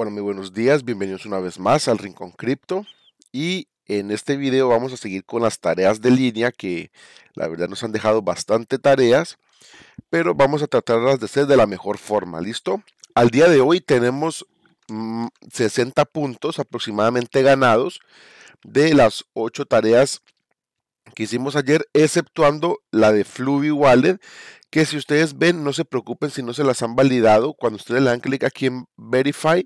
Hola, muy buenos días, bienvenidos una vez más al Rincón Cripto y en este video vamos a seguir con las tareas de línea que la verdad nos han dejado bastante tareas, pero vamos a tratarlas de ser de la mejor forma, ¿listo? Al día de hoy tenemos 60 mm, puntos aproximadamente ganados de las 8 tareas que hicimos ayer, exceptuando la de Fluvi Wallet, que si ustedes ven, no se preocupen si no se las han validado. Cuando ustedes le dan clic aquí en Verify,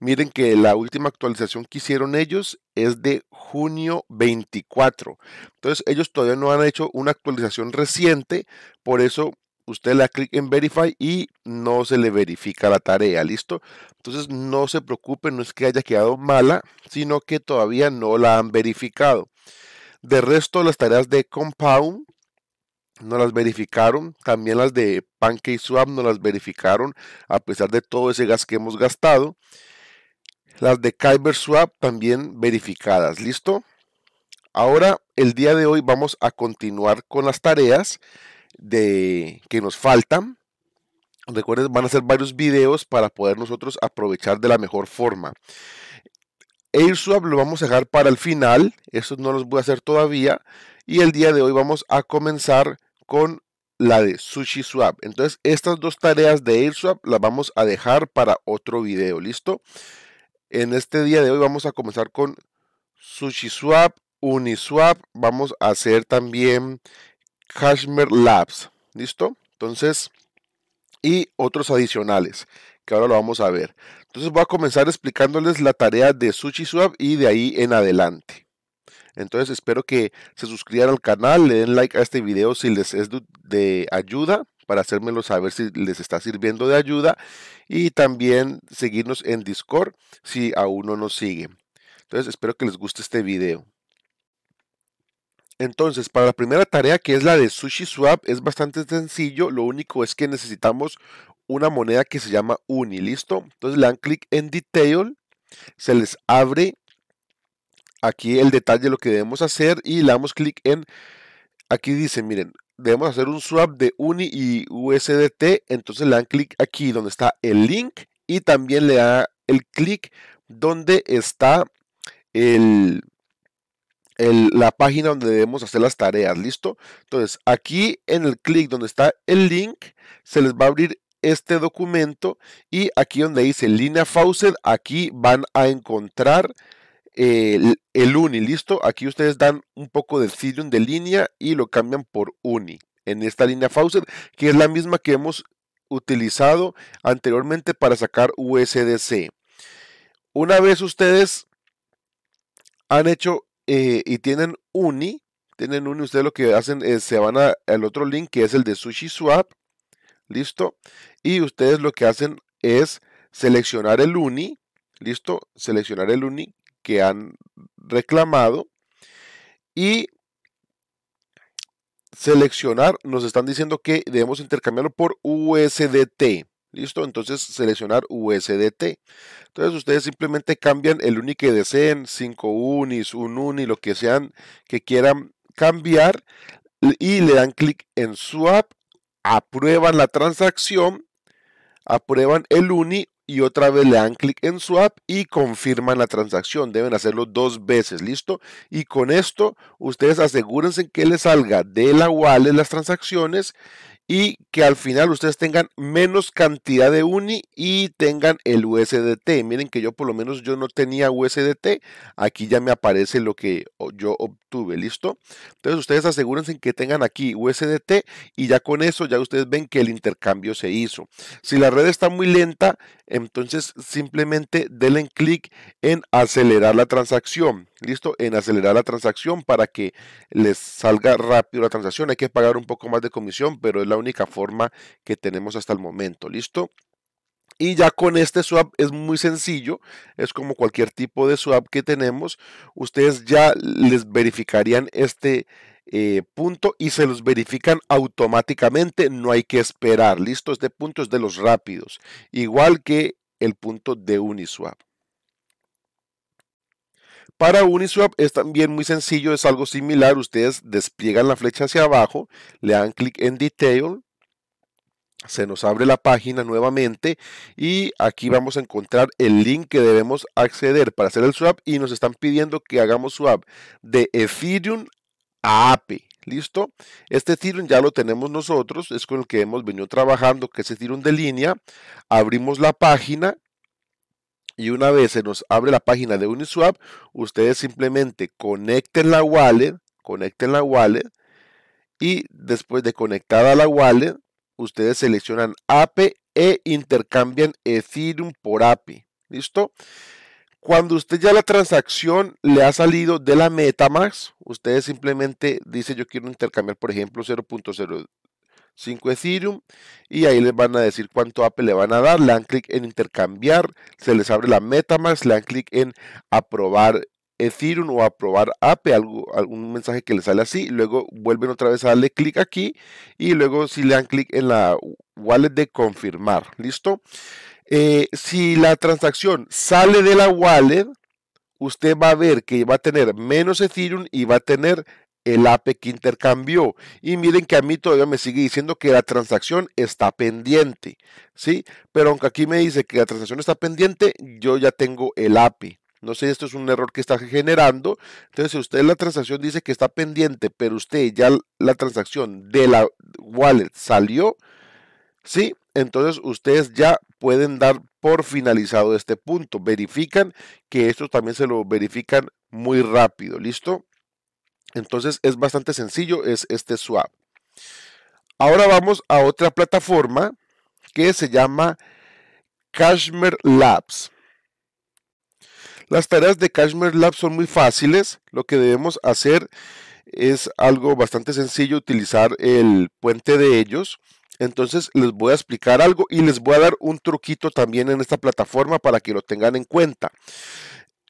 miren que la última actualización que hicieron ellos es de junio 24. Entonces ellos todavía no han hecho una actualización reciente, por eso usted le da clic en Verify y no se le verifica la tarea, ¿listo? Entonces no se preocupen, no es que haya quedado mala, sino que todavía no la han verificado. De resto, las tareas de Compound no las verificaron, también las de PancakeSwap no las verificaron, a pesar de todo ese gas que hemos gastado. Las de KyberSwap también verificadas, ¿listo? Ahora, el día de hoy vamos a continuar con las tareas de, que nos faltan. Recuerden, van a ser varios videos para poder nosotros aprovechar de la mejor forma. AirSwap lo vamos a dejar para el final, eso no los voy a hacer todavía. Y el día de hoy vamos a comenzar con la de SushiSwap. Entonces estas dos tareas de AirSwap las vamos a dejar para otro video, ¿listo? En este día de hoy vamos a comenzar con SushiSwap, Uniswap, vamos a hacer también Hashmer Labs, ¿listo? Entonces, y otros adicionales, que ahora lo vamos a ver. Entonces voy a comenzar explicándoles la tarea de SushiSwap y de ahí en adelante. Entonces espero que se suscriban al canal, le den like a este video si les es de ayuda para hacérmelo saber si les está sirviendo de ayuda y también seguirnos en Discord si aún no nos siguen. Entonces espero que les guste este video. Entonces, para la primera tarea que es la de SushiSwap es bastante sencillo, lo único es que necesitamos una moneda que se llama Uni, ¿listo? Entonces le dan clic en Detail, se les abre aquí el detalle de lo que debemos hacer y le damos clic en, aquí dice, miren, debemos hacer un swap de UNI y USDT, entonces le dan clic aquí donde está el link y también le da el clic donde está el, el, la página donde debemos hacer las tareas, ¿listo? Entonces, aquí en el clic donde está el link, se les va a abrir este documento y aquí donde dice línea Faucet, aquí van a encontrar eh, el, uni, listo. Aquí ustedes dan un poco del Cilium de línea y lo cambian por uni en esta línea Faucet, que es la misma que hemos utilizado anteriormente para sacar USDC. Una vez ustedes han hecho eh, y tienen uni, tienen uni, ustedes lo que hacen es se van al otro link que es el de SushiSwap, listo y ustedes lo que hacen es seleccionar el UNI, listo, seleccionar el UNI que han reclamado y seleccionar, nos están diciendo que debemos intercambiarlo por USDT. ¿Listo? Entonces seleccionar USDT. Entonces ustedes simplemente cambian el UNI que deseen, 5 UNIs, un UNI, lo que sean que quieran cambiar y le dan clic en swap, aprueban la transacción aprueban el UNI y otra vez le dan clic en Swap y confirman la transacción. Deben hacerlo dos veces, ¿listo? Y con esto, ustedes asegúrense que les salga de la wallet las transacciones y que al final ustedes tengan menos cantidad de UNI y tengan el USDT. Miren que yo por lo menos yo no tenía USDT, aquí ya me aparece lo que yo obtuve, ¿listo? Entonces ustedes asegúrense que tengan aquí USDT y ya con eso ya ustedes ven que el intercambio se hizo. Si la red está muy lenta, entonces simplemente denle clic en acelerar la transacción listo, en acelerar la transacción para que les salga rápido la transacción. Hay que pagar un poco más de comisión, pero es la única forma que tenemos hasta el momento, listo. Y ya con este swap es muy sencillo, es como cualquier tipo de swap que tenemos. Ustedes ya les verificarían este eh, punto y se los verifican automáticamente, no hay que esperar. Listo, este punto es de los rápidos, igual que el punto de Uniswap. Para Uniswap es también muy sencillo, es algo similar. Ustedes despliegan la flecha hacia abajo, le dan clic en Detail, se nos abre la página nuevamente y aquí vamos a encontrar el link que debemos acceder para hacer el swap y nos están pidiendo que hagamos swap de Ethereum a API. ¿Listo? Este Ethereum ya lo tenemos nosotros, es con el que hemos venido trabajando, que es Ethereum de línea. Abrimos la página, y una vez se nos abre la página de Uniswap, ustedes simplemente conecten la wallet, conecten la wallet y después de conectada la wallet, ustedes seleccionan API e, e intercambian Ethereum por API. E. ¿Listo? Cuando usted ya la transacción le ha salido de la Metamax, ustedes simplemente dice yo quiero intercambiar, por ejemplo, 0.0 5 Ethereum y ahí les van a decir cuánto AP le van a dar, le dan clic en intercambiar, se les abre la Metamask, le dan clic en aprobar Ethereum o aprobar ape algún mensaje que les sale así, luego vuelven otra vez a darle clic aquí y luego si le dan clic en la wallet de confirmar, ¿listo? Eh, si la transacción sale de la wallet, usted va a ver que va a tener menos Ethereum y va a tener el API que intercambió. Y miren que a mí todavía me sigue diciendo que la transacción está pendiente, ¿sí? Pero aunque aquí me dice que la transacción está pendiente, yo ya tengo el API No sé, si esto es un error que está generando. Entonces, si usted la transacción dice que está pendiente, pero usted ya la transacción de la wallet salió, ¿sí? Entonces, ustedes ya pueden dar por finalizado este punto. Verifican que esto también se lo verifican muy rápido, ¿listo? Entonces es bastante sencillo, es este swap. Ahora vamos a otra plataforma que se llama Cashmere Labs. Las tareas de Cashmere Labs son muy fáciles. Lo que debemos hacer es algo bastante sencillo, utilizar el puente de ellos. Entonces les voy a explicar algo y les voy a dar un truquito también en esta plataforma para que lo tengan en cuenta.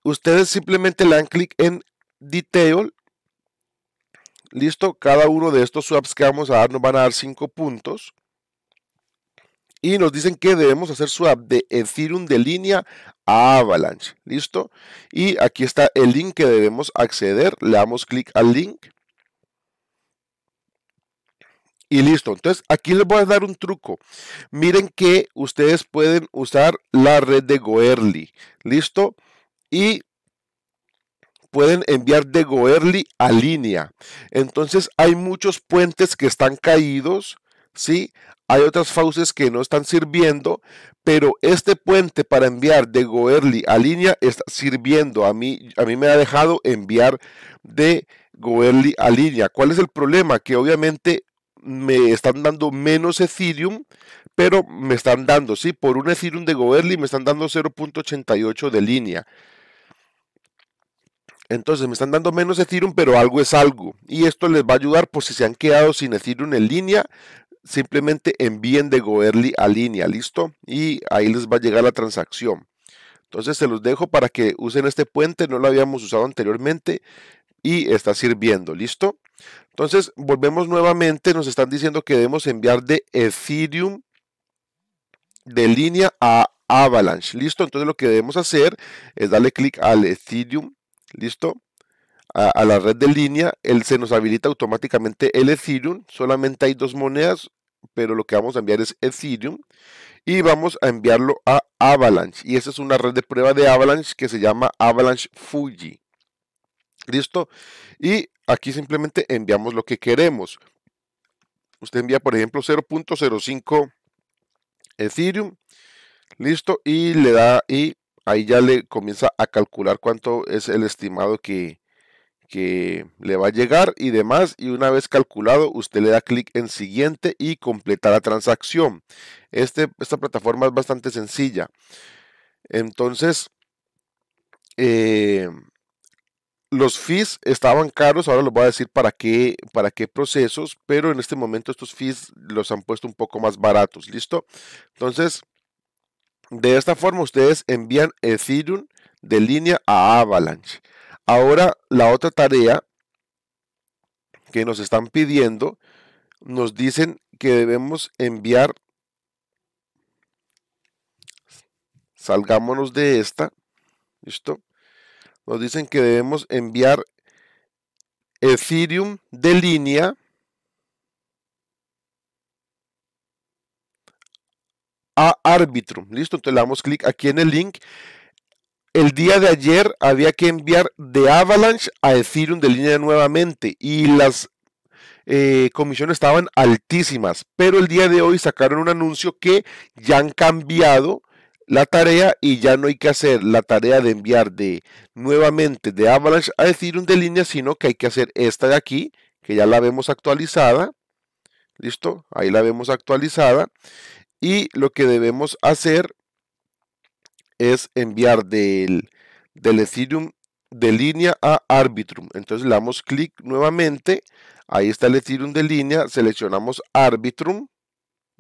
Ustedes simplemente le dan clic en Detail Listo, cada uno de estos swaps que vamos a dar nos van a dar 5 puntos. Y nos dicen que debemos hacer swap de Ethereum de línea a Avalanche. Listo. Y aquí está el link que debemos acceder. Le damos clic al link. Y listo. Entonces, aquí les voy a dar un truco. Miren que ustedes pueden usar la red de Goerli. Listo. Y pueden enviar de Goerly a línea. Entonces hay muchos puentes que están caídos, ¿sí? Hay otras fauces que no están sirviendo, pero este puente para enviar de Goerly a línea está sirviendo. A mí, a mí me ha dejado enviar de Goerly a línea. ¿Cuál es el problema? Que obviamente me están dando menos Ethereum, pero me están dando, sí, por un Ethereum de Goerli me están dando 0.88 de línea. Entonces me están dando menos Ethereum, pero algo es algo. Y esto les va a ayudar por si se han quedado sin Ethereum en línea. Simplemente envíen de Goerli a línea, ¿listo? Y ahí les va a llegar la transacción. Entonces se los dejo para que usen este puente, no lo habíamos usado anteriormente y está sirviendo, ¿listo? Entonces volvemos nuevamente, nos están diciendo que debemos enviar de Ethereum de línea a Avalanche, ¿listo? Entonces lo que debemos hacer es darle clic al Ethereum ¿Listo? A, la red de línea, él se nos habilita automáticamente el Ethereum. Solamente hay dos monedas, pero lo que vamos a enviar es Ethereum. Y vamos a enviarlo a Avalanche. Y esa es una red de prueba de Avalanche que se llama Avalanche Fuji. ¿Listo? Y aquí simplemente enviamos lo que queremos. Usted envía, por ejemplo, 0.05 Ethereum. Listo. Y le da y ahí ya le comienza a calcular cuánto es el estimado que, le va a llegar y demás. Y una vez calculado, usted le da clic en siguiente y completa la transacción. Este, esta plataforma es bastante sencilla. Entonces, eh, los fees estaban caros, ahora les voy a decir para qué, para qué procesos, pero en este momento estos fees los han puesto un poco más baratos, ¿listo? Entonces, de esta forma ustedes envían Ethereum de línea a Avalanche. Ahora la otra tarea que nos están pidiendo, nos dicen que debemos enviar, salgámonos de esta, ¿listo? Nos dicen que debemos enviar Ethereum de línea a árbitro Listo, entonces le damos clic aquí en el link. El día de ayer había que enviar de Avalanche a Ethereum de línea nuevamente y las eh, comisiones estaban altísimas, pero el día de hoy sacaron un anuncio que ya han cambiado la tarea y ya no hay que hacer la tarea de enviar de nuevamente de Avalanche a Ethereum de línea, sino que hay que hacer esta de aquí, que ya la vemos actualizada. ¿Listo? Ahí la vemos actualizada. Y lo que debemos hacer es enviar del, Ethereum de línea a Arbitrum. Entonces le damos clic nuevamente. Ahí está el Ethereum de línea. Seleccionamos Arbitrum.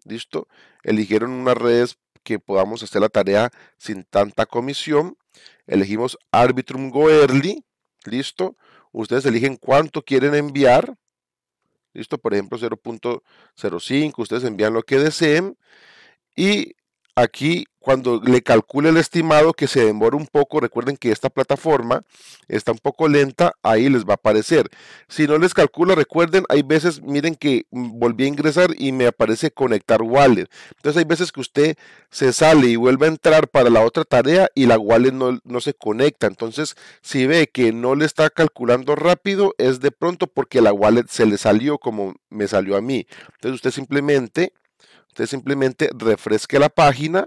Listo. Eligieron unas redes que podamos hacer la tarea sin tanta comisión. Elegimos Arbitrum Early. Listo. Ustedes eligen cuánto quieren enviar. Listo. Por ejemplo, 0.05. Ustedes envían lo que deseen. Y aquí cuando le calcule el estimado que se demora un poco, recuerden que esta plataforma está un poco lenta, ahí les va a aparecer. Si no les calcula, recuerden, hay veces, miren que mm, volví a ingresar y me aparece conectar wallet. Entonces hay veces que usted se sale y vuelve a entrar para la otra tarea y la wallet no, no se conecta. Entonces si ve que no le está calculando rápido, es de pronto porque la wallet se le salió como me salió a mí. Entonces usted simplemente Usted simplemente refresque la página.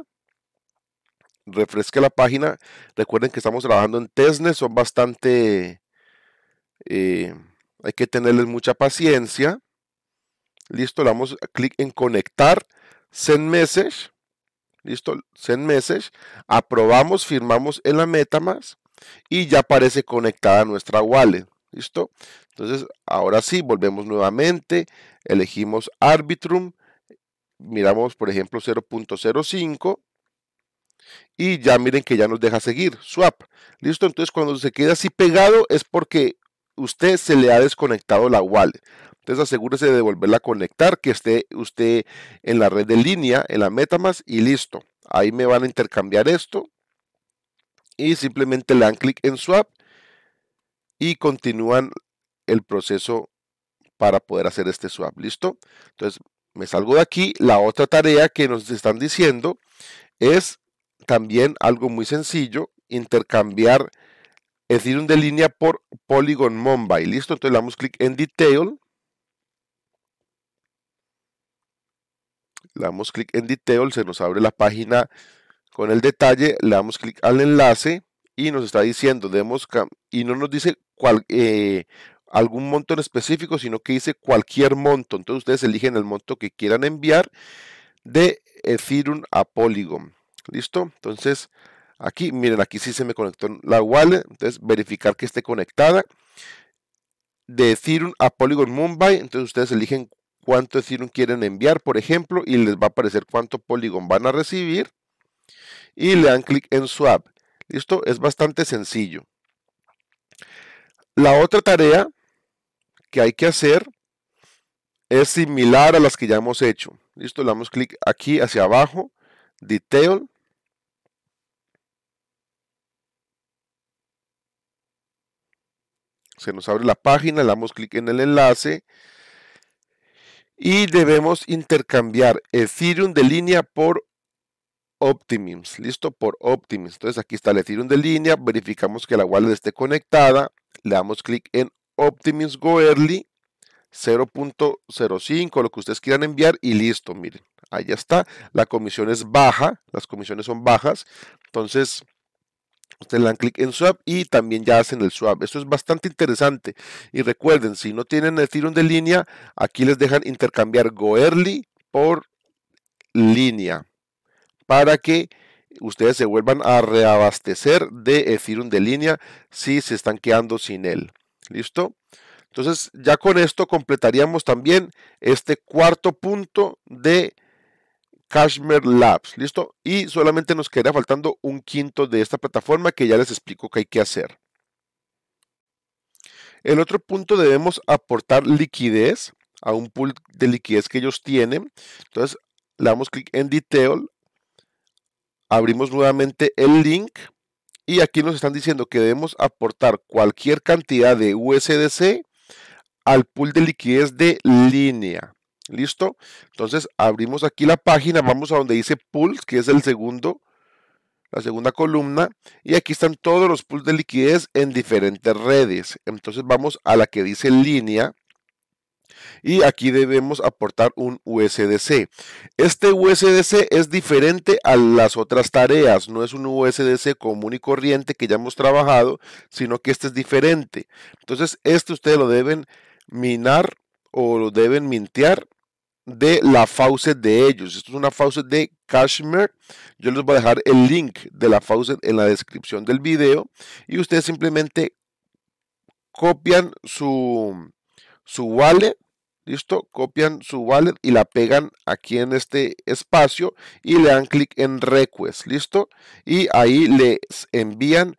Refresque la página. Recuerden que estamos trabajando en Tesnes. Son bastante... Eh, hay que tenerles mucha paciencia. Listo, le damos clic en conectar. Send message. Listo, send message. Aprobamos, firmamos en la MetaMask y ya aparece conectada nuestra wallet. ¿Listo? Entonces, ahora sí, volvemos nuevamente, elegimos Arbitrum, miramos por ejemplo 0.05 y ya miren que ya nos deja seguir, swap. Listo, entonces cuando se queda así pegado es porque usted se le ha desconectado la wallet. Entonces asegúrese de volverla a conectar, que esté usted en la red de línea, en la Metamask y listo. Ahí me van a intercambiar esto y simplemente le dan clic en swap y continúan el proceso para poder hacer este swap. ¿Listo? Entonces me salgo de aquí. La otra tarea que nos están diciendo es también algo muy sencillo, intercambiar un de línea por Polygon Mumbai. Listo, entonces le damos clic en Detail. Le damos clic en Detail, se nos abre la página con el detalle, le damos clic al enlace y nos está diciendo, demos y no nos dice cuál, eh, algún monto en específico, sino que dice cualquier monto. Entonces ustedes eligen el monto que quieran enviar de Ethereum a Polygon. ¿Listo? Entonces, aquí, miren, aquí sí se me conectó la wallet. Entonces, verificar que esté conectada. De Ethereum a Polygon Mumbai. Entonces, ustedes eligen cuánto Ethereum quieren enviar, por ejemplo, y les va a aparecer cuánto Polygon van a recibir. Y le dan clic en Swap. ¿Listo? Es bastante sencillo. La otra tarea que hay que hacer es similar a las que ya hemos hecho. Listo, le damos clic aquí hacia abajo, Detail. Se nos abre la página, le damos clic en el enlace y debemos intercambiar Ethereum de línea por Optimims, listo, por Optimims. Entonces aquí está el Ethereum de línea, verificamos que la wallet esté conectada, le damos clic en Optimus Go Early 0.05, lo que ustedes quieran enviar y listo, miren, ahí está, la comisión es baja, las comisiones son bajas, entonces ustedes le dan clic en swap y también ya hacen el swap, esto es bastante interesante y recuerden, si no tienen el de línea, aquí les dejan intercambiar go early por línea para que ustedes se vuelvan a reabastecer de Ethereum de línea si se están quedando sin él. ¿Listo? Entonces ya con esto completaríamos también este cuarto punto de Cashmere Labs. ¿Listo? Y solamente nos queda faltando un quinto de esta plataforma que ya les explico que hay que hacer. El otro punto debemos aportar liquidez a un pool de liquidez que ellos tienen. Entonces le damos clic en Detail. Abrimos nuevamente el link y aquí nos están diciendo que debemos aportar cualquier cantidad de USDC al pool de liquidez de línea. ¿Listo? Entonces abrimos aquí la página, vamos a donde dice pools, que es el segundo, la segunda columna, y aquí están todos los pools de liquidez en diferentes redes. Entonces vamos a la que dice línea, y aquí debemos aportar un USDC. Este USDC es diferente a las otras tareas, no es un USDC común y corriente que ya hemos trabajado, sino que este es diferente. Entonces, este ustedes lo deben minar o lo deben mintear de la faucet de ellos. Esto es una faucet de Cashmere. Yo les voy a dejar el link de la faucet en la descripción del video y ustedes simplemente copian su, su wallet Listo, copian su wallet y la pegan aquí en este espacio y le dan clic en request. Listo, y ahí les envían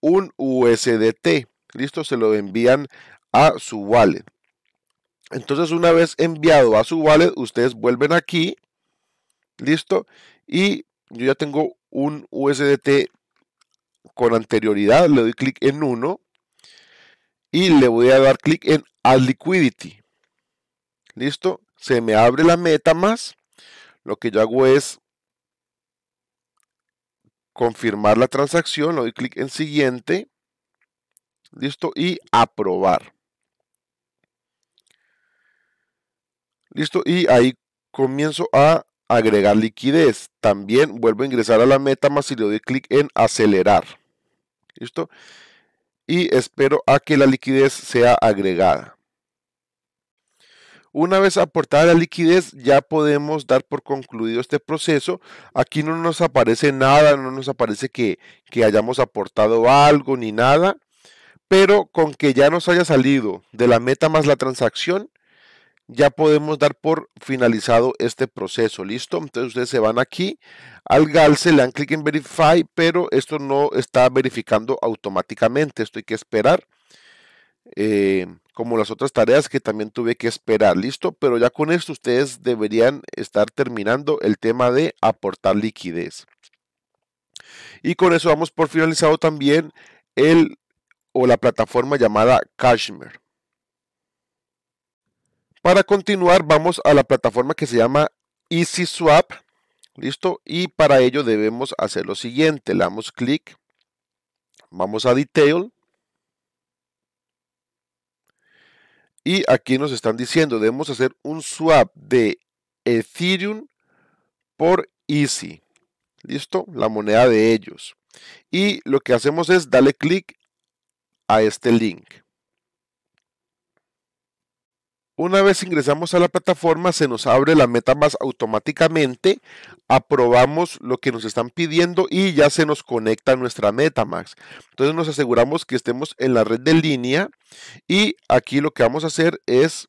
un USDT. Listo, se lo envían a su wallet. Entonces, una vez enviado a su wallet, ustedes vuelven aquí. Listo, y yo ya tengo un USDT con anterioridad. Le doy clic en 1 y le voy a dar clic en Add Liquidity. Listo, se me abre la meta más. Lo que yo hago es confirmar la transacción, le doy clic en siguiente. Listo, y aprobar. Listo, y ahí comienzo a agregar liquidez. También vuelvo a ingresar a la meta más y le doy clic en acelerar. ¿Listo? Y espero a que la liquidez sea agregada. Una vez aportada la liquidez, ya podemos dar por concluido este proceso. Aquí no nos aparece nada, no nos aparece que, hayamos aportado algo ni nada, pero con que ya nos haya salido de la meta más la transacción, ya podemos dar por finalizado este proceso, ¿listo? Entonces ustedes se van aquí al Galse, le dan clic en Verify, pero esto no está verificando automáticamente, esto hay que esperar. Eh, como las otras tareas que también tuve que esperar, ¿listo? Pero ya con esto ustedes deberían estar terminando el tema de aportar liquidez. Y con eso vamos por finalizado también el o la plataforma llamada Cashmere. Para continuar, vamos a la plataforma que se llama EasySwap. ¿Listo? Y para ello debemos hacer lo siguiente. Le damos clic. Vamos a Detail. Y aquí nos están diciendo, debemos hacer un swap de Ethereum por Easy. ¿Listo? La moneda de ellos. Y lo que hacemos es darle clic a este link. Una vez ingresamos a la plataforma, se nos abre la más automáticamente, aprobamos lo que nos están pidiendo y ya se nos conecta nuestra MetaMax. Entonces nos aseguramos que estemos en la red de línea y aquí lo que vamos a hacer es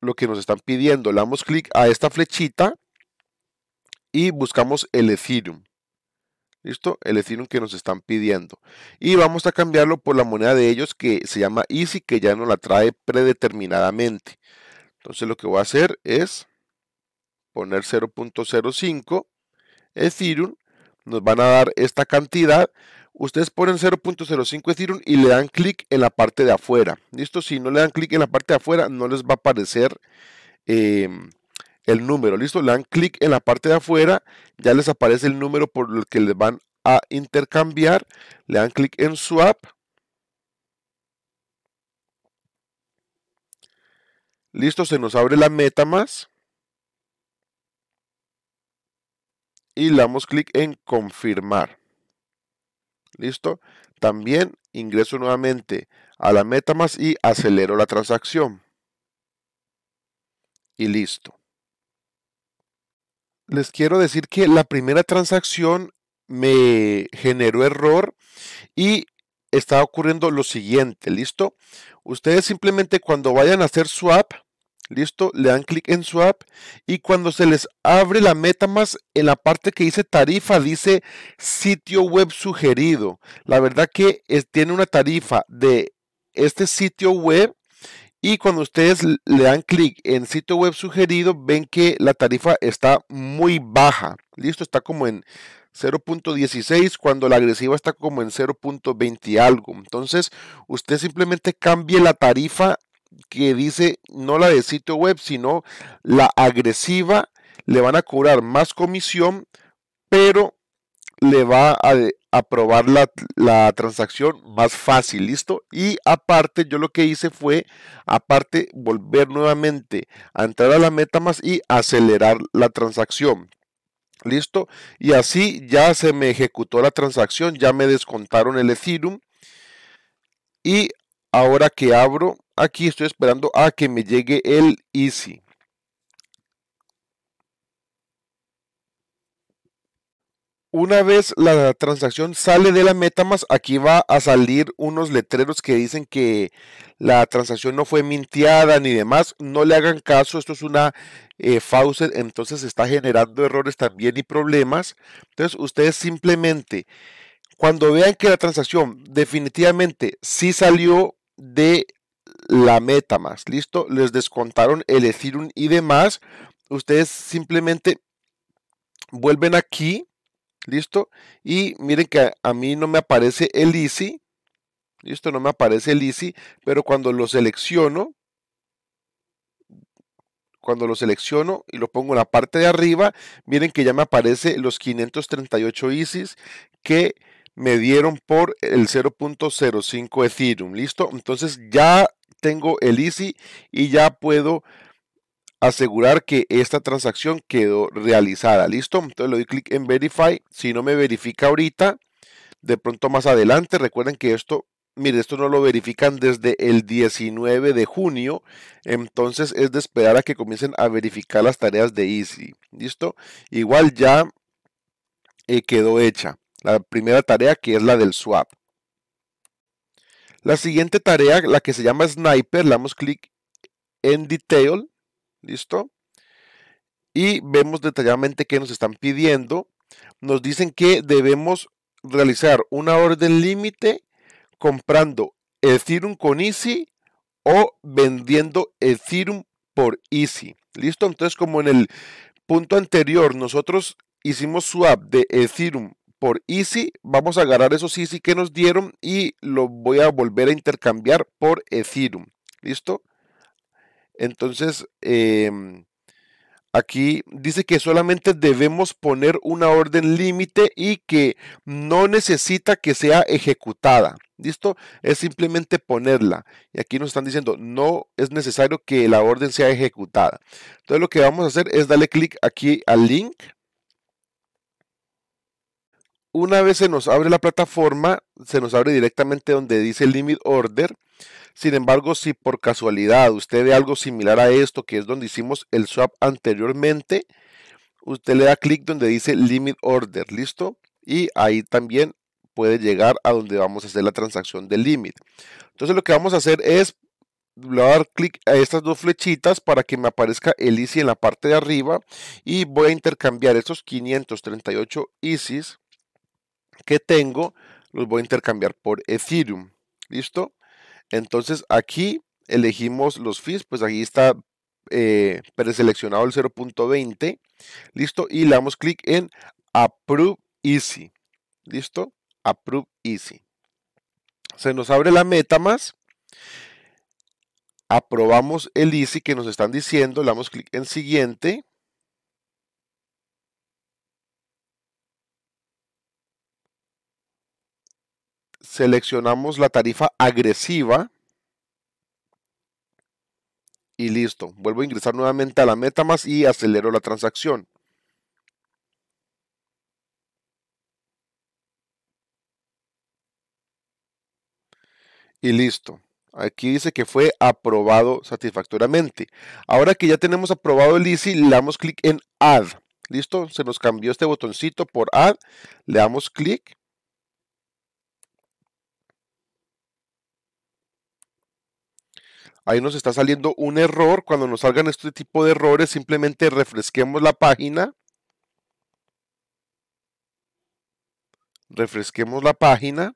lo que nos están pidiendo. Le damos clic a esta flechita y buscamos el Ethereum. ¿Listo? El Ethereum que nos están pidiendo. Y vamos a cambiarlo por la moneda de ellos que se llama Easy, que ya nos la trae predeterminadamente. Entonces lo que voy a hacer es poner 0.05 Ethereum. Nos van a dar esta cantidad. Ustedes ponen 0.05 Ethereum y le dan clic en la parte de afuera. ¿Listo? Si no le dan clic en la parte de afuera, no les va a aparecer... Eh, el número, listo, le dan clic en la parte de afuera, ya les aparece el número por el que les van a intercambiar, le dan clic en swap, listo, se nos abre la meta más y le damos clic en confirmar, listo, también ingreso nuevamente a la meta más y acelero la transacción y listo les quiero decir que la primera transacción me generó error y está ocurriendo lo siguiente, ¿listo? Ustedes simplemente cuando vayan a hacer swap, ¿listo? Le dan clic en swap y cuando se les abre la MetaMask, en la parte que dice tarifa, dice sitio web sugerido. La verdad que tiene una tarifa de este sitio web y cuando ustedes le dan clic en sitio web sugerido, ven que la tarifa está muy baja. Listo, está como en 0.16 cuando la agresiva está como en 0.20 algo. Entonces, usted simplemente cambie la tarifa que dice no la de sitio web, sino la agresiva. Le van a cobrar más comisión, pero le va a aprobar la, transacción más fácil, ¿listo? Y aparte, yo lo que hice fue, aparte, volver nuevamente a entrar a la meta más y acelerar la transacción. ¿Listo? Y así ya se me ejecutó la transacción, ya me descontaron el Ethereum. Y ahora que abro, aquí estoy esperando a que me llegue el Easy. una vez la transacción sale de la MetaMask, aquí va a salir unos letreros que dicen que la transacción no fue mintiada ni demás. No le hagan caso, esto es una eh, entonces está generando errores también y problemas. Entonces ustedes simplemente, cuando vean que la transacción definitivamente sí salió de la MetaMask, listo, les descontaron el Ethereum y demás, ustedes simplemente vuelven aquí Listo. Y miren que a, mí no me aparece el Easy. Listo, no me aparece el Easy, pero cuando lo selecciono, cuando lo selecciono y lo pongo en la parte de arriba, miren que ya me aparece los 538 ISIS que me dieron por el 0.05 Ethereum. ¿Listo? Entonces ya tengo el EASY y ya puedo asegurar que esta transacción quedó realizada. ¿Listo? Entonces le doy clic en Verify. Si no me verifica ahorita, de pronto más adelante, recuerden que esto, mire, esto no lo verifican desde el 19 de junio. Entonces es de esperar a que comiencen a verificar las tareas de Easy. ¿Listo? Igual ya eh, quedó hecha. La primera tarea que es la del swap. La siguiente tarea, la que se llama Sniper, le damos clic en Detail ¿Listo? Y vemos detalladamente qué nos están pidiendo. Nos dicen que debemos realizar una orden límite comprando Ethereum con Easy o vendiendo Ethereum por Easy. ¿Listo? Entonces, como en el punto anterior, nosotros hicimos swap de Ethereum por Easy, vamos a agarrar esos Easy que nos dieron y los voy a volver a intercambiar por Ethereum. ¿Listo? Entonces, em, aquí dice que solamente debemos poner una orden límite y que no necesita que sea ejecutada. ¿Listo? Es simplemente ponerla. Y aquí nos están diciendo, no es necesario que la orden sea ejecutada. Entonces lo que vamos a hacer es darle clic aquí al link. Una vez se nos abre la plataforma, se nos abre directamente donde dice Limit Order. Sin embargo, si por casualidad usted ve algo similar a esto, que es donde hicimos el swap anteriormente, usted le da clic donde dice Limit Order, ¿listo? Y ahí también puede llegar a donde vamos a hacer la transacción del Limit. Entonces lo que vamos a hacer es, le voy a dar clic a estas dos flechitas para que me aparezca el ICI en la parte de arriba y voy a intercambiar estos 538 ISIS que tengo, los voy a intercambiar por Ethereum. ¿Listo? Entonces aquí elegimos los fees, pues aquí está eh, preseleccionado el 0.20. Listo. Y le damos clic en Approve Easy. Listo. Approve Easy. Se nos abre la meta más. Aprobamos el Easy que nos están diciendo. Le damos clic en siguiente. seleccionamos la tarifa agresiva y listo. Vuelvo a ingresar nuevamente a la MetaMask y acelero la transacción. Y listo. Aquí dice que fue aprobado satisfactoriamente. Ahora que ya tenemos aprobado el Easy, le damos clic en Add. ¿Listo? Se nos cambió este botoncito por Add. Le damos clic. Ahí nos está saliendo un error. Cuando nos salgan este tipo de errores, simplemente refresquemos la página. Refresquemos la página.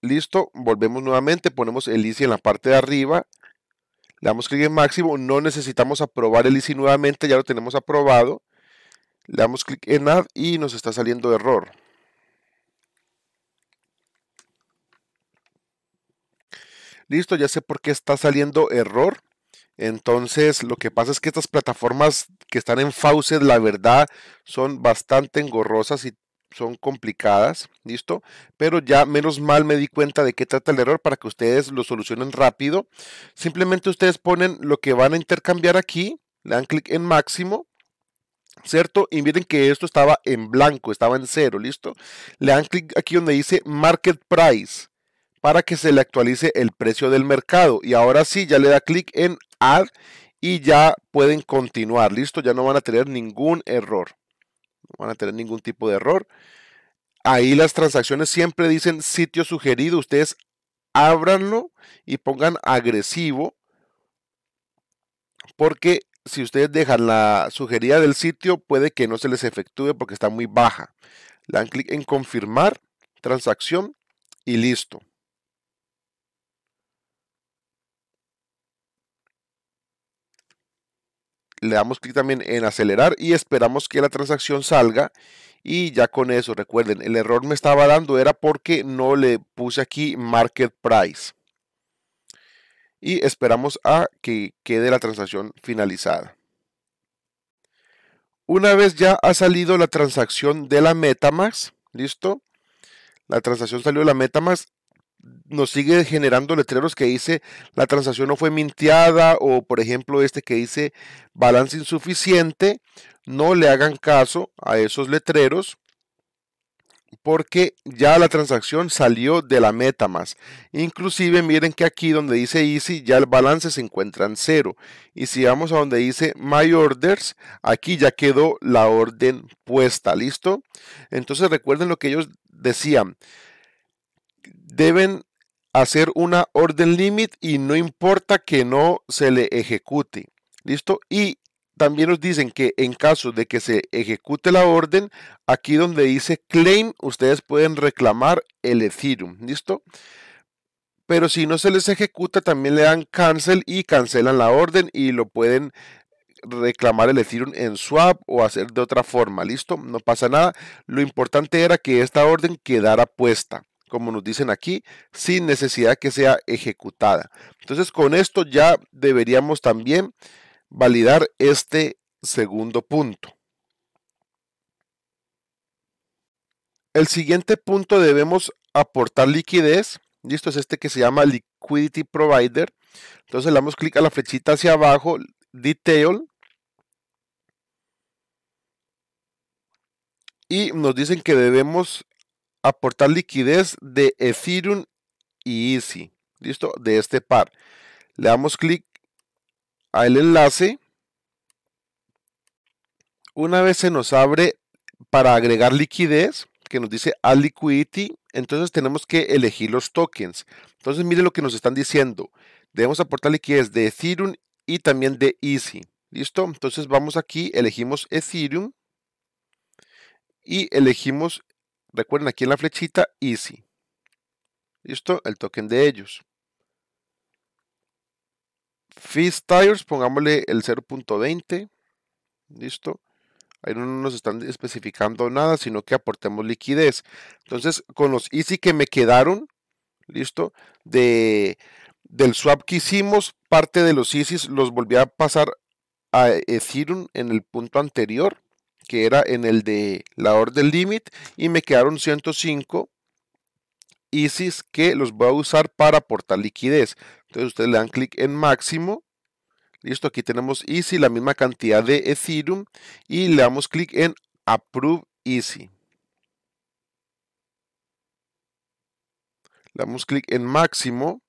Listo, volvemos nuevamente, ponemos el ICI en la parte de arriba, le damos clic en máximo, no necesitamos aprobar el ICI nuevamente, ya lo tenemos aprobado, le damos clic en Add y nos está saliendo error. listo, ya sé por qué está saliendo error. Entonces, lo que pasa es que estas plataformas que están en fauces, la verdad, son bastante engorrosas y son complicadas, ¿listo? Pero ya menos mal me di cuenta de qué trata el error para que ustedes lo solucionen rápido. Simplemente ustedes ponen lo que van a intercambiar aquí, le dan clic en máximo, ¿cierto? Y miren que esto estaba en blanco, estaba en cero, ¿listo? Le dan clic aquí donde dice Market Price para que se le actualice el precio del mercado. Y ahora sí, ya le da clic en Add y ya pueden continuar. Listo, ya no van a tener ningún error. No van a tener ningún tipo de error. Ahí las transacciones siempre dicen sitio sugerido. Ustedes ábranlo y pongan agresivo. Porque si ustedes dejan la sugerida del sitio, puede que no se les efectúe porque está muy baja. Le dan clic en confirmar transacción y listo. le damos clic también en acelerar y esperamos que la transacción salga y ya con eso recuerden el error me estaba dando era porque no le puse aquí market price y esperamos a que quede la transacción finalizada una vez ya ha salido la transacción de la MetaMask, listo la transacción salió de la MetaMask nos sigue generando letreros que dice la transacción no fue mintiada o por ejemplo este que dice balance insuficiente, no le hagan caso a esos letreros porque ya la transacción salió de la meta más Inclusive miren que aquí donde dice Easy ya el balance se encuentra en cero. Y si vamos a donde dice My Orders, aquí ya quedó la orden puesta, ¿listo? Entonces recuerden lo que ellos decían deben hacer una orden limit y no importa que no se le ejecute. ¿Listo? Y también nos dicen que en caso de que se ejecute la orden, aquí donde dice claim, ustedes pueden reclamar el Ethereum. ¿Listo? Pero si no se les ejecuta, también le dan cancel y cancelan la orden y lo pueden reclamar el Ethereum en swap o hacer de otra forma. Listo, no pasa nada. Lo importante era que esta orden quedara puesta como nos dicen aquí, sin necesidad que sea ejecutada. Entonces con esto ya deberíamos también validar este segundo punto. El siguiente punto debemos aportar liquidez. Listo, es este que se llama Liquidity Provider. Entonces le damos clic a la flechita hacia abajo, Detail. Y nos dicen que debemos aportar liquidez de Ethereum y Easy, ¿listo? De este par. Le damos clic al enlace. Una vez se nos abre para agregar liquidez, que nos dice Add Liquidity, entonces tenemos que elegir los tokens. Entonces mire lo que nos están diciendo. Debemos aportar liquidez de Ethereum y también de Easy. ¿Listo? Entonces vamos aquí, elegimos Ethereum y elegimos Recuerden aquí en la flechita Easy. ¿Listo? El token de ellos. Feast Tires, pongámosle el 0.20. ¿Listo? Ahí no nos están especificando nada, sino que aportemos liquidez. Entonces, con los Easy que me quedaron, ¿listo? De, del swap que hicimos, parte de los Easy los volví a pasar a Ethereum en el punto anterior que era en el de la orden Limit, y me quedaron 105 ISIS que los voy a usar para aportar liquidez. Entonces ustedes le dan clic en máximo. Listo, aquí tenemos Easy, la misma cantidad de Ethereum y le damos clic en Approve Easy. Le damos clic en máximo,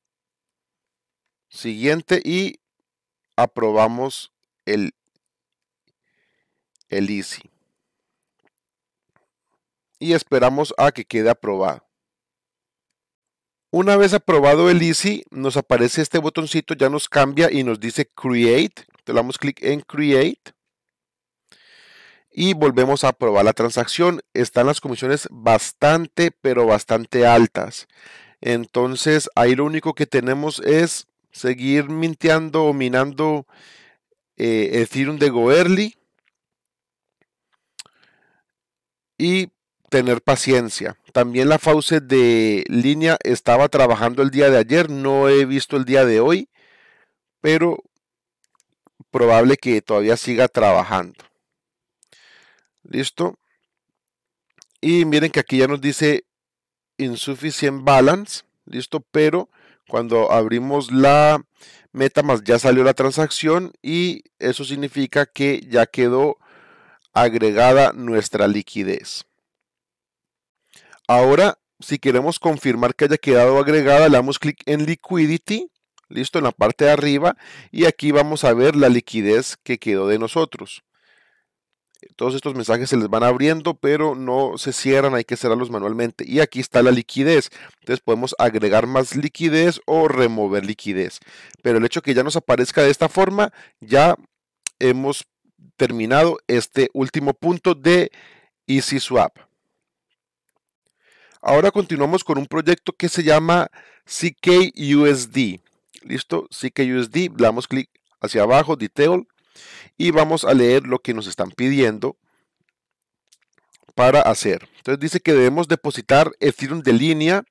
siguiente y aprobamos el el Y esperamos a que quede aprobado. Una vez aprobado el Easy, nos aparece este botoncito, ya nos cambia y nos dice Create. le damos clic en Create. Y volvemos a aprobar la transacción. Están las comisiones bastante, pero bastante altas. Entonces, ahí lo único que tenemos es seguir minteando o minando eh, Ethereum de Goerli y tener paciencia. También la fauce de línea estaba trabajando el día de ayer, no he visto el día de hoy, pero probable que todavía siga trabajando. Listo. Y miren que aquí ya nos dice insuficiente balance, listo, pero cuando abrimos la meta más ya salió la transacción y eso significa que ya quedó agregada nuestra liquidez. Ahora, si queremos confirmar que haya quedado agregada, le damos clic en Liquidity, listo, en la parte de arriba, y aquí vamos a ver la liquidez que quedó de nosotros. Todos estos mensajes se les van abriendo, pero no se cierran, hay que cerrarlos manualmente. Y aquí está la liquidez. Entonces podemos agregar más liquidez o remover liquidez. Pero el hecho que ya nos aparezca de esta forma, ya hemos terminado este último punto de EasySwap. Ahora continuamos con un proyecto que se llama CKUSD. ¿Listo? CKUSD, damos clic hacia abajo, Detail, y vamos a leer lo que nos están pidiendo para hacer. Entonces dice que debemos depositar Ethereum de línea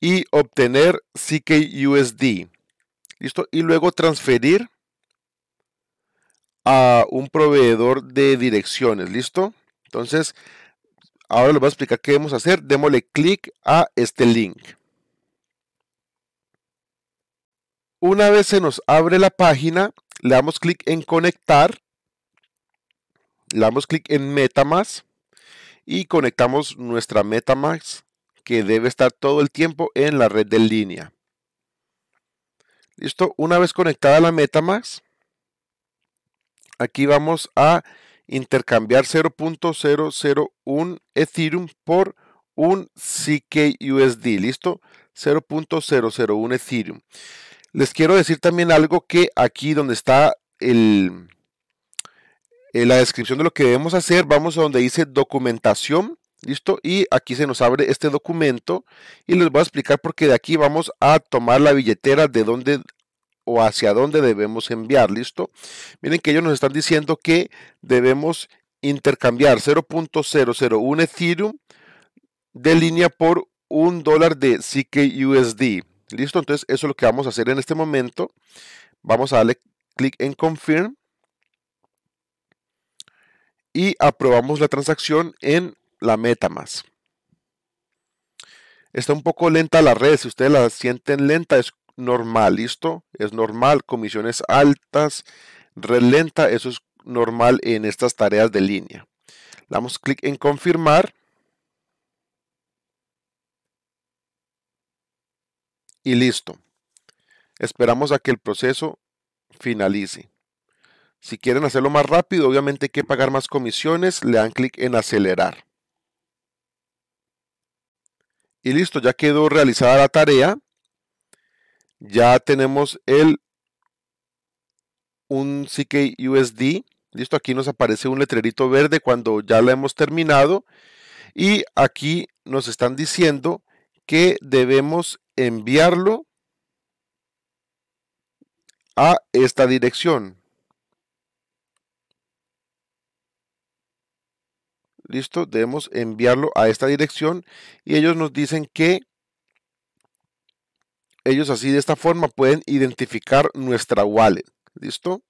y obtener CKUSD. ¿Listo? Y luego transferir a un proveedor de direcciones, ¿listo? Entonces, ahora les voy a explicar qué debemos hacer. Démosle clic a este link. Una vez se nos abre la página, le damos clic en conectar, le damos clic en MetaMask y conectamos nuestra MetaMask que debe estar todo el tiempo en la red de línea. Listo, una vez conectada la MetaMask, Aquí vamos a intercambiar 0.001 Ethereum por un CKUSD, ¿listo? 0.001 Ethereum. Les quiero decir también algo que aquí donde está la descripción de lo que debemos hacer, vamos a donde dice documentación, ¿listo? Y aquí se nos abre este documento y les voy a explicar porque de aquí vamos a tomar la billetera de donde o hacia dónde debemos enviar, ¿listo? Miren que ellos nos están diciendo que debemos intercambiar 0.001 Ethereum de línea por un dólar de CKUSD. ¿Listo? Entonces eso es lo que vamos a hacer en este momento. Vamos a darle clic en Confirm. Y aprobamos la transacción en la MetaMask. Está un poco lenta la red. Si ustedes la sienten lenta es normal, ¿listo? Es normal, comisiones altas, relenta, eso es normal en estas tareas de línea. damos clic en confirmar. Y listo. Esperamos a que el proceso finalice. Si quieren hacerlo más rápido, obviamente hay que pagar más comisiones, le dan clic en acelerar. Y listo, ya quedó realizada la tarea ya tenemos el un CKUSD. Listo, aquí nos aparece un letrerito verde cuando ya la hemos terminado. Y aquí nos están diciendo que debemos enviarlo a esta dirección. Listo, debemos enviarlo a esta dirección y ellos nos dicen que ellos así de esta forma pueden identificar nuestra wallet. ¿Listo?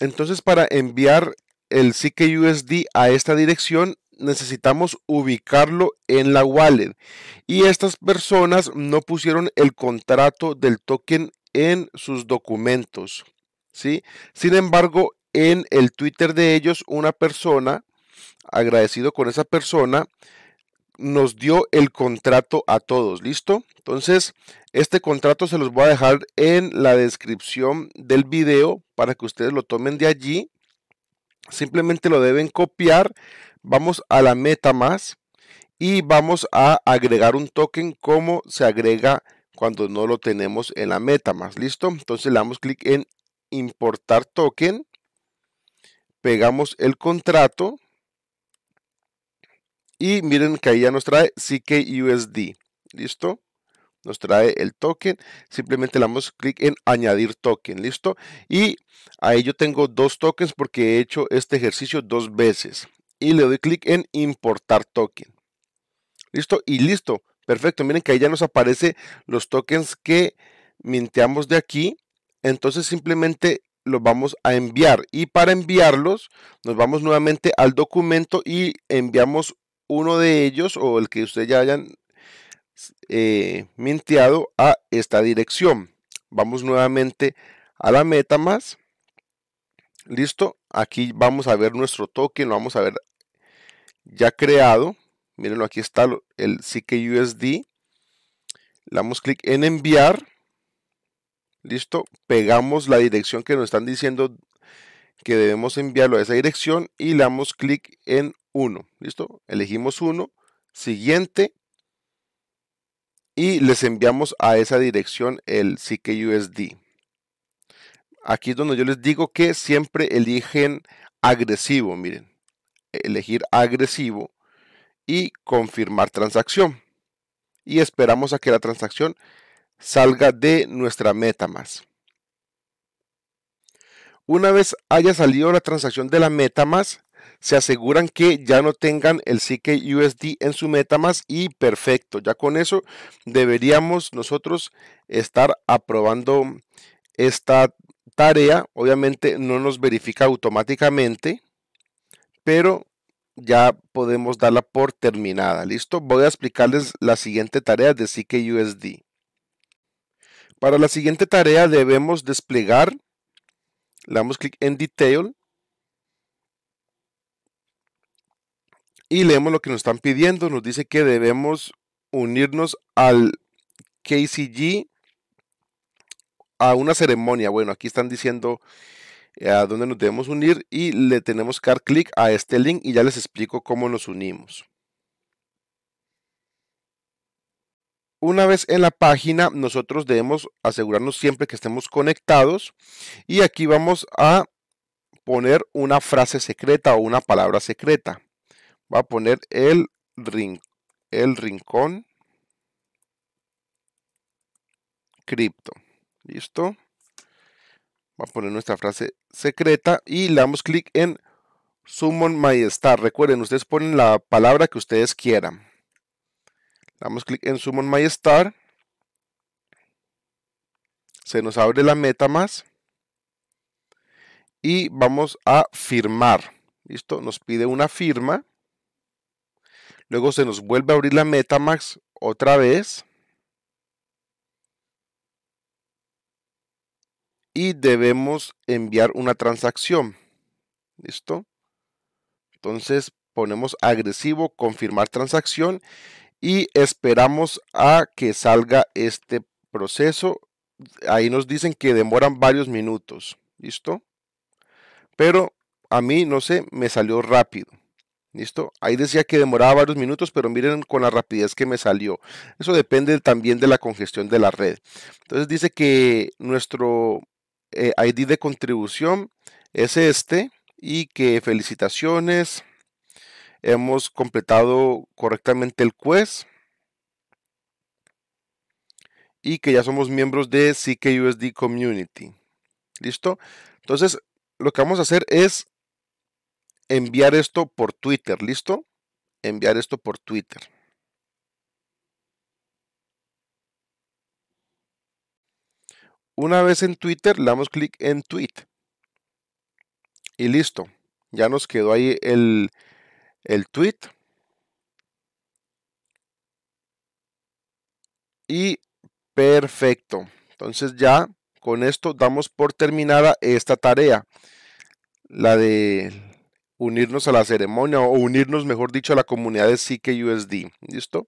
Entonces para enviar el USD a esta dirección necesitamos ubicarlo en la wallet. Y estas personas no pusieron el contrato del token en sus documentos. ¿sí? Sin embargo, en el Twitter de ellos, una persona, agradecido con esa persona, nos dio el contrato a todos, ¿listo? Entonces, este contrato se los voy a dejar en la descripción del video para que ustedes lo tomen de allí. Simplemente lo deben copiar. Vamos a la meta más y vamos a agregar un token como se agrega cuando no lo tenemos en la meta más, ¿listo? Entonces le damos clic en importar token. Pegamos el contrato y miren que ahí ya nos trae CKUSD. ¿Listo? Nos trae el token. Simplemente le damos clic en añadir token. ¿Listo? Y ahí yo tengo dos tokens porque he hecho este ejercicio dos veces. Y le doy clic en importar token. ¿Listo? Y listo. Perfecto. Miren que ahí ya nos aparece los tokens que minteamos de aquí. Entonces simplemente los vamos a enviar y para enviarlos nos vamos nuevamente al documento y enviamos uno de ellos o el que ustedes ya hayan eh, mintiado a esta dirección. Vamos nuevamente a la meta más. Listo, aquí vamos a ver nuestro token, lo vamos a ver ya creado. Mírenlo, aquí está el CKUSD. Le damos clic en enviar. Listo, pegamos la dirección que nos están diciendo que debemos enviarlo a esa dirección y le damos clic en 1. ¿Listo? Elegimos 1, siguiente y les enviamos a esa dirección el CKUSD. Aquí es donde yo les digo que siempre eligen agresivo, miren, elegir agresivo y confirmar transacción. Y esperamos a que la transacción salga de nuestra meta más. Una vez haya salido la transacción de la MetaMask, se aseguran que ya no tengan el USD en su MetaMask y perfecto, ya con eso deberíamos nosotros estar aprobando esta tarea. Obviamente no nos verifica automáticamente, pero ya podemos darla por terminada. ¿Listo? Voy a explicarles la siguiente tarea de USD. Para la siguiente tarea debemos desplegar le damos clic en Detail. Y leemos lo que nos están pidiendo. Nos dice que debemos unirnos al KCG a una ceremonia. Bueno, aquí están diciendo eh, a dónde nos debemos unir y le tenemos que dar clic a este link y ya les explico cómo nos unimos. Una vez en la página, nosotros debemos asegurarnos siempre que estemos conectados y aquí vamos a poner una frase secreta o una palabra secreta. Va a poner el, el rincón cripto. ¿Listo? Va a poner nuestra frase secreta y le damos clic en Summon My Star. Recuerden, ustedes ponen la palabra que ustedes quieran. Damos clic en Summon My Se nos abre la meta Y vamos a firmar. ¿Listo? Nos pide una firma. Luego se nos vuelve a abrir la MetaMax otra vez. Y debemos enviar una transacción. ¿Listo? Entonces ponemos agresivo, confirmar transacción y esperamos a que salga este proceso. Ahí nos dicen que demoran varios minutos, ¿listo? Pero a mí, no sé, me salió rápido. ¿Listo? Ahí decía que demoraba varios minutos, pero miren con la rapidez que me salió. Eso depende también de la congestión de la red. Entonces dice que nuestro eh, ID de contribución es este y que felicitaciones, Hemos completado correctamente el quest. Y que ya somos miembros de CKUSD Community. ¿Listo? Entonces, lo que vamos a hacer es enviar esto por Twitter. ¿Listo? Enviar esto por Twitter. Una vez en Twitter, le damos clic en tweet. Y listo. Ya nos quedó ahí el, el tweet y perfecto. Entonces ya con esto damos por terminada esta tarea, la de unirnos a la ceremonia o unirnos, mejor dicho, a la comunidad de USD. ¿Listo?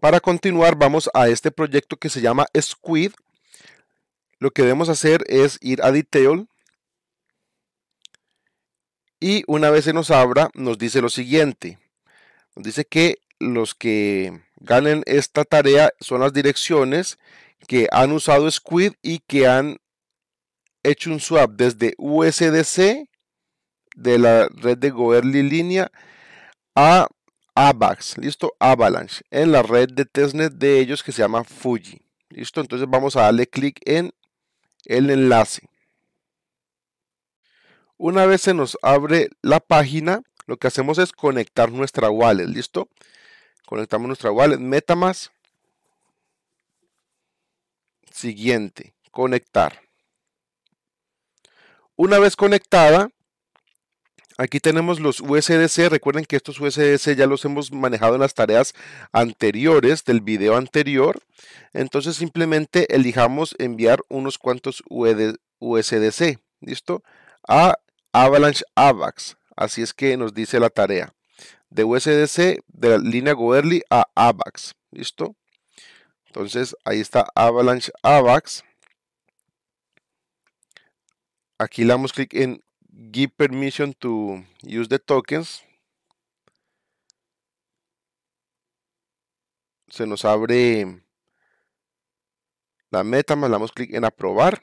Para continuar vamos a este proyecto que se llama Squid. Lo que debemos hacer es ir a Detail, y una vez se nos abra, nos dice lo siguiente. Nos dice que los que ganen esta tarea son las direcciones que han usado Squid y que han hecho un swap desde USDC de la red de Goerli Línea a AVAX, listo, Avalanche, en la red de testnet de ellos que se llama Fuji. Listo, entonces vamos a darle clic en el enlace. Una vez se nos abre la página, lo que hacemos es conectar nuestra wallet, ¿listo? Conectamos nuestra wallet MetaMask. Siguiente, conectar. Una vez conectada, aquí tenemos los USDC. Recuerden que estos USDC ya los hemos manejado en las tareas anteriores del video anterior. Entonces simplemente elijamos enviar unos cuantos USDC, e ¿listo? A Avalanche AVAX. Así es que nos dice la tarea. De USDC, de la línea Goerli a AVAX. ¿Listo? Entonces, ahí está Avalanche AVAX. Aquí le damos clic en Give Permission to Use the Tokens. Se nos abre la meta, más le damos clic en Aprobar.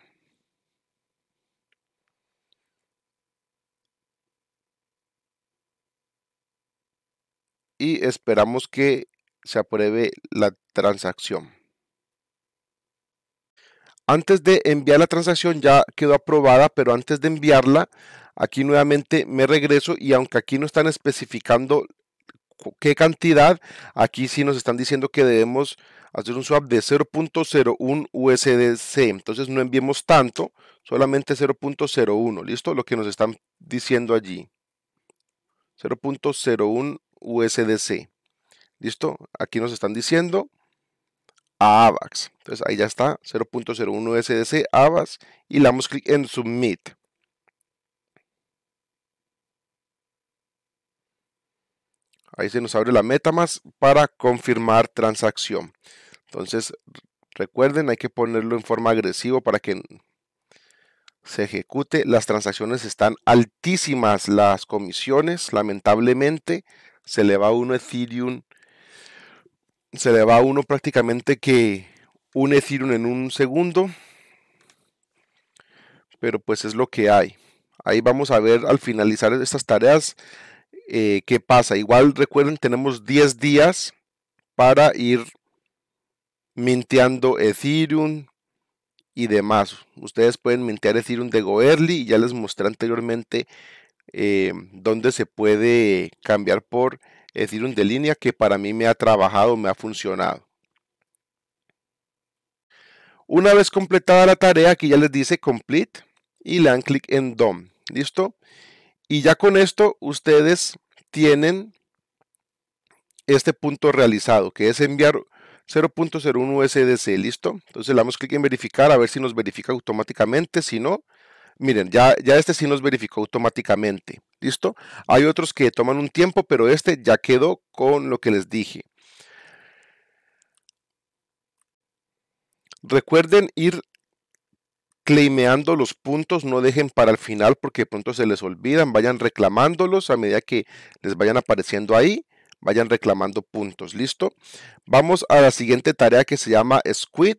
y esperamos que se apruebe la transacción. Antes de enviar la transacción ya quedó aprobada, pero antes de enviarla, aquí nuevamente me regreso y aunque aquí no están especificando qué cantidad, aquí sí nos están diciendo que debemos hacer un swap de 0.01 USDC. Entonces no enviemos tanto, solamente 0.01, ¿listo? Lo que nos están diciendo allí. 0.01 USDC. ¿Listo? Aquí nos están diciendo a AVAX. Entonces ahí ya está, 0.01 USDC AVAX y le damos clic en Submit. Ahí se nos abre la MetaMask para confirmar transacción. Entonces, recuerden, hay que ponerlo en forma agresiva para que se ejecute. Las transacciones están altísimas, las comisiones, lamentablemente, se le va uno Ethereum, se le va a uno prácticamente que un Ethereum en un segundo, pero pues es lo que hay. Ahí vamos a ver al finalizar estas tareas eh, qué pasa. Igual recuerden, tenemos 10 días para ir minteando Ethereum y demás. Ustedes pueden mintear Ethereum de goerly y ya les mostré anteriormente eh, donde se puede cambiar por un de línea que para mí me ha trabajado, me ha funcionado. Una vez completada la tarea, aquí ya les dice complete y le dan clic en DOM. ¿Listo? Y ya con esto ustedes tienen este punto realizado, que es enviar 0.01 USDC. ¿Listo? Entonces le damos clic en verificar a ver si nos verifica automáticamente. Si no, Miren, ya, este sí nos verificó automáticamente. ¿Listo? Hay otros que toman un tiempo, pero este ya quedó con lo que les dije. Recuerden ir claimeando los puntos, no dejen para el final porque de pronto se les olvidan, vayan reclamándolos a medida que les vayan apareciendo ahí, vayan reclamando puntos, ¿listo? Vamos a la siguiente tarea que se llama Squid,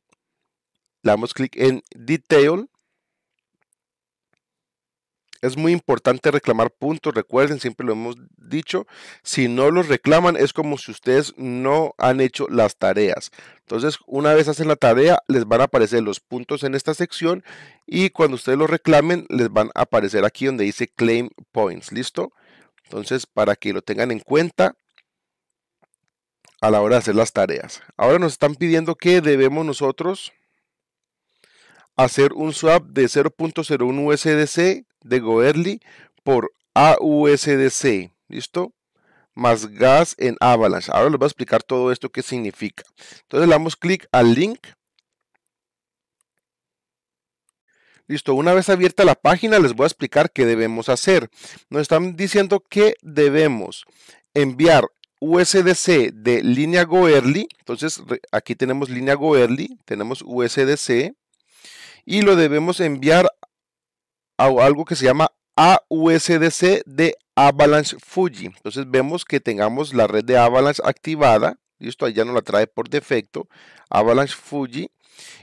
le damos clic en Detail, es muy importante reclamar puntos, recuerden, siempre lo hemos dicho, si no los reclaman es como si ustedes no han hecho las tareas. Entonces, una vez hacen la tarea, les van a aparecer los puntos en esta sección y cuando ustedes los reclamen, les van a aparecer aquí donde dice Claim Points, ¿listo? Entonces, para que lo tengan en cuenta, a la hora de hacer las tareas. Ahora nos están pidiendo que debemos nosotros hacer un swap de 0.01 USDC de Goerli por AUSDC, ¿listo? Más gas en Avalanche. Ahora les voy a explicar todo esto que significa. Entonces le damos clic al link. Listo, una vez abierta la página les voy a explicar qué debemos hacer. Nos están diciendo que debemos enviar USDC de línea Goerly. Entonces aquí tenemos línea Goerly. tenemos USDC y lo debemos enviar algo que se llama AUSDC de Avalanche Fuji. Entonces vemos que tengamos la red de Avalanche activada. Listo, ahí ya nos la trae por defecto. Avalanche Fuji.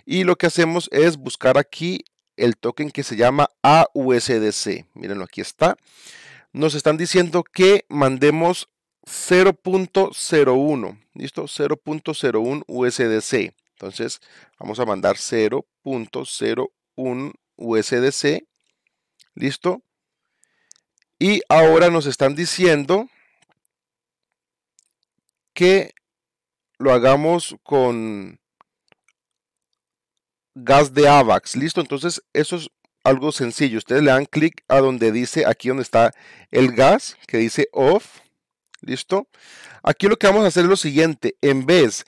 Y lo que hacemos es buscar aquí el token que se llama AUSDC. Mírenlo, aquí está. Nos están diciendo que mandemos 0.01. ¿Listo? 0.01 USDC. Entonces, vamos a mandar 0.01 USDC ¿Listo? Y ahora nos están diciendo que lo hagamos con gas de AVAX. ¿Listo? Entonces, eso es algo sencillo. Ustedes le dan clic a donde dice, aquí donde está el gas, que dice off. ¿Listo? Aquí lo que vamos a hacer es lo siguiente. En vez,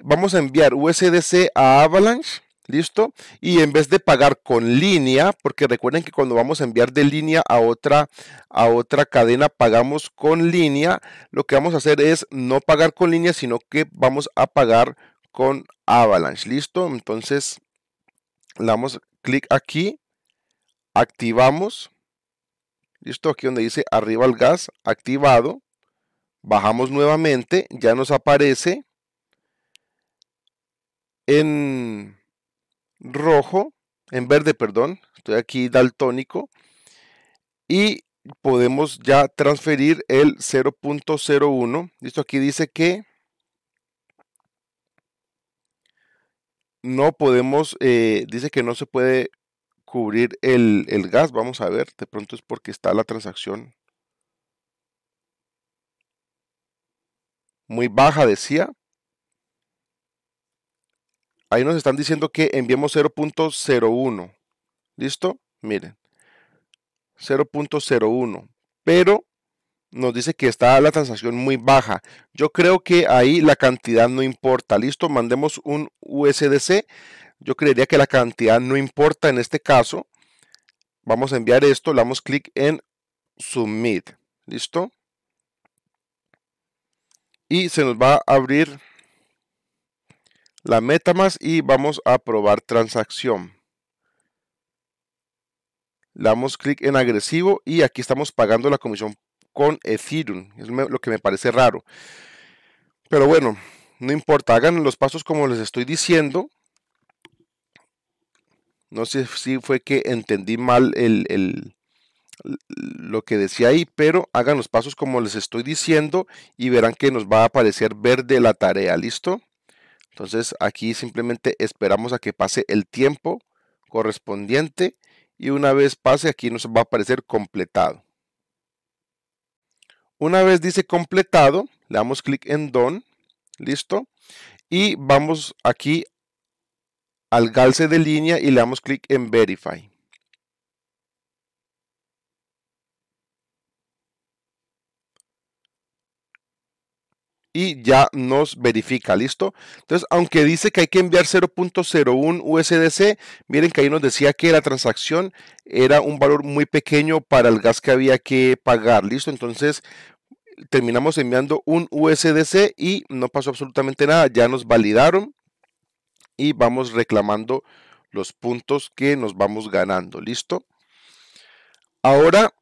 vamos a enviar USDC a Avalanche ¿Listo? Y en vez de pagar con línea, porque recuerden que cuando vamos a enviar de línea a otra, a otra cadena, pagamos con línea. Lo que vamos a hacer es no pagar con línea, sino que vamos a pagar con Avalanche. ¿Listo? Entonces, le damos clic aquí, activamos. ¿Listo? Aquí donde dice arriba el gas, activado. Bajamos nuevamente, ya nos aparece en rojo, en verde, perdón, estoy aquí daltónico, y podemos ya transferir el 0.01. Listo, aquí dice que no podemos, eh, dice que no se puede cubrir el, el gas. Vamos a ver, de pronto es porque está la transacción muy baja, decía ahí nos están diciendo que enviemos 0.01. ¿Listo? Miren. 0.01. Pero nos dice que está la transacción muy baja. Yo creo que ahí la cantidad no importa. Listo, mandemos un USDC. Yo creería que la cantidad no importa en este caso. Vamos a enviar esto, le damos clic en Submit. ¿Listo? Y se nos va a abrir la MetaMask y vamos a probar transacción. damos clic en agresivo y aquí estamos pagando la comisión con Ethereum. Es lo que me parece raro. Pero bueno, no importa, hagan los pasos como les estoy diciendo. No sé si fue que entendí mal el, lo que decía ahí, pero hagan los pasos como les estoy diciendo y verán que nos va a aparecer verde la tarea, ¿listo? Entonces aquí simplemente esperamos a que pase el tiempo correspondiente y una vez pase aquí nos va a aparecer completado. Una vez dice completado, le damos clic en Done, listo, y vamos aquí al galce de línea y le damos clic en Verify. y ya nos verifica, ¿listo? Entonces, aunque dice que hay que enviar 0.01 USDC, miren que ahí nos decía que la transacción era un valor muy pequeño para el gas que había que pagar, ¿listo? Entonces, terminamos enviando un USDC y no pasó absolutamente nada, ya nos validaron y vamos reclamando los puntos que nos vamos ganando, ¿listo? Ahora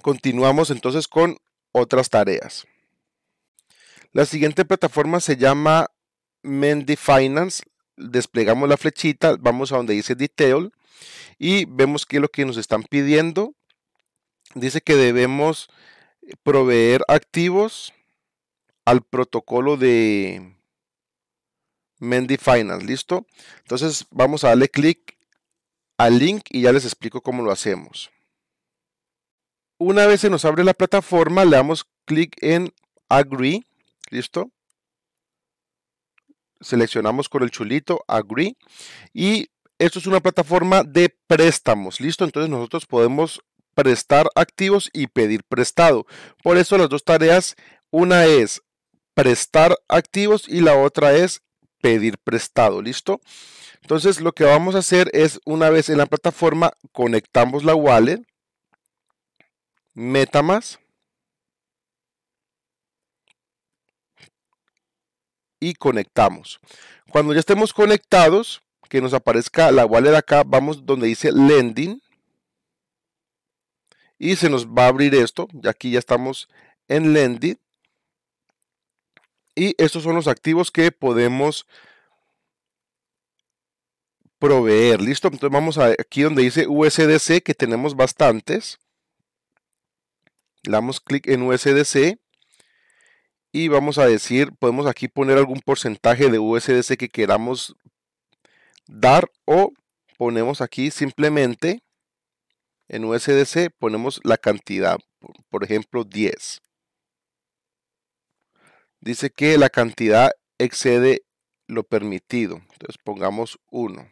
continuamos entonces con otras tareas. La siguiente plataforma se llama Mendy Finance. Desplegamos la flechita, vamos a donde dice Detail y vemos que lo que nos están pidiendo. Dice que debemos proveer activos al protocolo de Mendy Finance, ¿listo? Entonces vamos a darle clic al link y ya les explico cómo lo hacemos. Una vez se nos abre la plataforma, le damos clic en Agree ¿Listo? Seleccionamos con el chulito Agree y esto es una plataforma de préstamos, ¿listo? Entonces nosotros podemos prestar activos y pedir prestado. Por eso las dos tareas, una es prestar activos y la otra es pedir prestado, ¿listo? Entonces lo que vamos a hacer es una vez en la plataforma conectamos la wallet, MetaMask y conectamos. Cuando ya estemos conectados, que nos aparezca la wallet acá, vamos donde dice lending y se nos va a abrir esto. y Aquí ya estamos en lending y estos son los activos que podemos proveer. Listo, entonces vamos aquí donde dice USDC que tenemos bastantes. Le damos clic en USDC y vamos a decir, podemos aquí poner algún porcentaje de USDC que queramos dar o ponemos aquí simplemente en USDC ponemos la cantidad, por ejemplo 10. Dice que la cantidad excede lo permitido, entonces pongamos 1.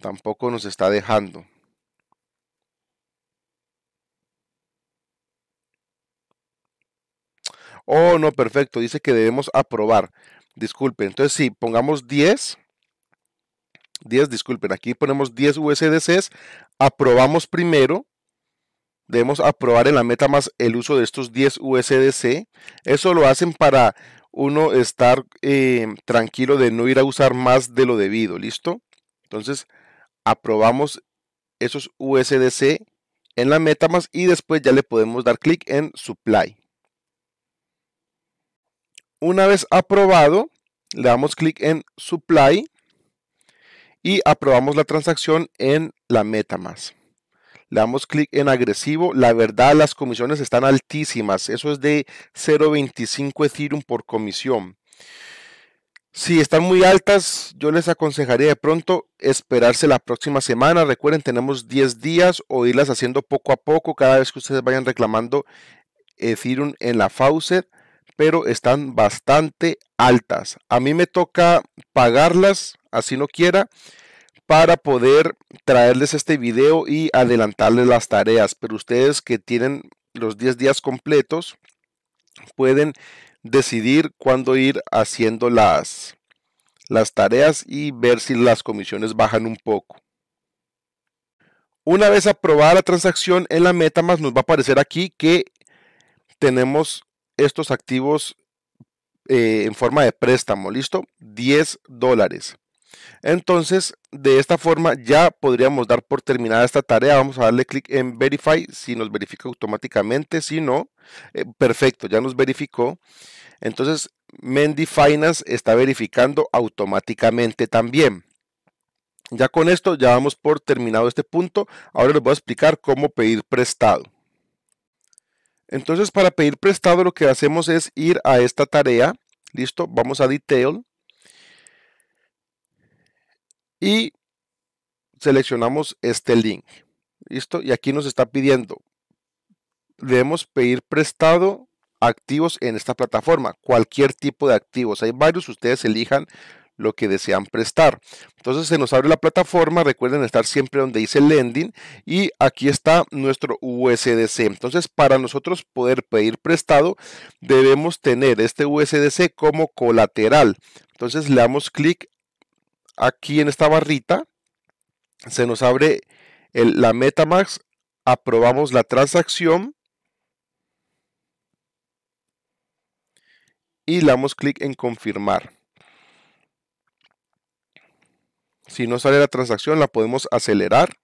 Tampoco nos está dejando. Oh, no, perfecto. Dice que debemos aprobar. Disculpen. Entonces, si pongamos 10, 10, disculpen, aquí ponemos 10 USDCs, aprobamos primero. Debemos aprobar en la meta más el uso de estos 10 USDC. Eso lo hacen para uno estar eh, tranquilo de no ir a usar más de lo debido, ¿listo? Entonces, aprobamos esos USDC en la MetaMask y después ya le podemos dar clic en Supply. Una vez aprobado, le damos clic en Supply y aprobamos la transacción en la MetaMask. Le damos clic en agresivo. La verdad, las comisiones están altísimas. Eso es de 0.25 Ethereum por comisión. Si están muy altas, yo les aconsejaría de pronto esperarse la próxima semana. Recuerden, tenemos 10 días o irlas haciendo poco a poco cada vez que ustedes vayan reclamando Ethereum en la faucet pero están bastante altas. A mí me toca pagarlas, así no quiera, para poder traerles este video y adelantarles las tareas. Pero ustedes que tienen los 10 días completos, pueden decidir cuándo ir haciendo las, las tareas y ver si las comisiones bajan un poco. Una vez aprobada la transacción en la MetaMask, nos va a aparecer aquí que tenemos estos activos eh, en forma de préstamo, ¿listo? 10 dólares. Entonces, de esta forma ya podríamos dar por terminada esta tarea. Vamos a darle clic en Verify, si nos verifica automáticamente, si no, eh, perfecto, ya nos verificó. Entonces, Mendy Finance está verificando automáticamente también. Ya con esto ya vamos por terminado este punto. Ahora les voy a explicar cómo pedir prestado. Entonces, para pedir prestado, lo que hacemos es ir a esta tarea. Listo, vamos a Detail. Y seleccionamos este link. Listo, y aquí nos está pidiendo. Debemos pedir prestado activos en esta plataforma, cualquier tipo de activos. Hay varios, ustedes elijan lo que desean prestar. Entonces se nos abre la plataforma, recuerden estar siempre donde dice lending y aquí está nuestro USDC. Entonces para nosotros poder pedir prestado debemos tener este USDC como colateral. Entonces le damos clic aquí en esta barrita, se nos abre la Metamax, aprobamos la transacción. y le damos clic en confirmar. Si no sale la transacción, la podemos acelerar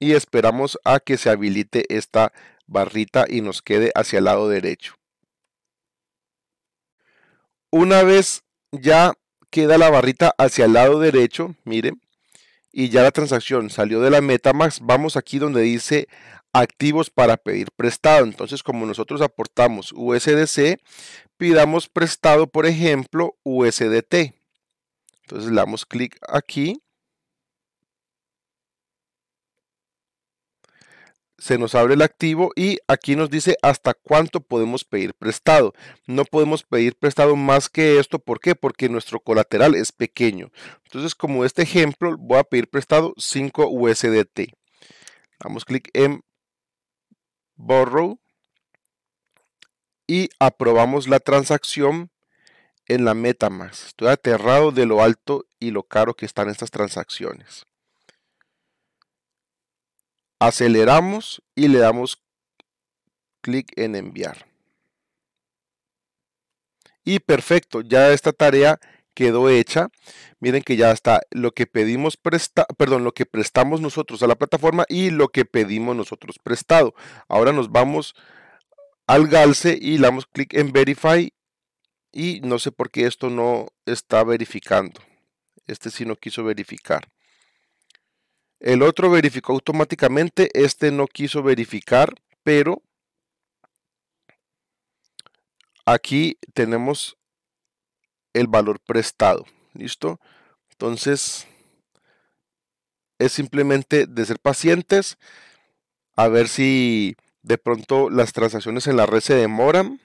y esperamos a que se habilite esta barrita y nos quede hacia el lado derecho. Una vez ya queda la barrita hacia el lado derecho, miren, y ya la transacción salió de la Metamax, vamos aquí donde dice activos para pedir prestado. Entonces, como nosotros aportamos USDC, pidamos prestado, por ejemplo, USDT. Entonces le damos clic aquí. se nos abre el activo y aquí nos dice hasta cuánto podemos pedir prestado. No podemos pedir prestado más que esto. ¿Por qué? Porque nuestro colateral es pequeño. Entonces, como este ejemplo, voy a pedir prestado 5 USDT. Damos clic en Borrow y aprobamos la transacción en la más, Estoy aterrado de lo alto y lo caro que están estas transacciones. Aceleramos y le damos clic en enviar. Y perfecto, ya esta tarea quedó hecha. Miren que ya está lo que pedimos presta, perdón, lo que prestamos nosotros a la plataforma y lo que pedimos nosotros prestado. Ahora nos vamos al Galce y le damos clic en Verify y no sé por qué esto no está verificando. Este sí no quiso verificar. El otro verificó automáticamente, este no quiso verificar, pero aquí tenemos el valor prestado. ¿Listo? Entonces, es simplemente de ser pacientes, a ver si de pronto las transacciones en la red se demoran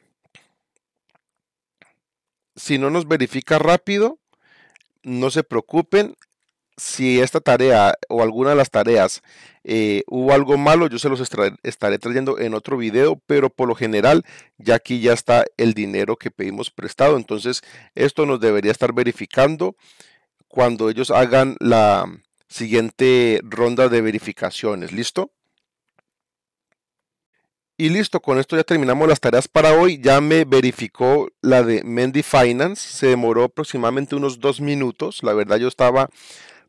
si no nos verifica rápido, no se preocupen. Si esta tarea o alguna de las tareas eh, hubo algo malo, yo se los estaré trayendo en otro video, pero por lo general ya aquí ya está el dinero que pedimos prestado. Entonces esto nos debería estar verificando cuando ellos hagan la siguiente ronda de verificaciones. ¿Listo? Y listo, con esto ya terminamos las tareas para hoy. Ya me verificó la de Mendy Finance. Se demoró aproximadamente unos dos minutos. La verdad yo estaba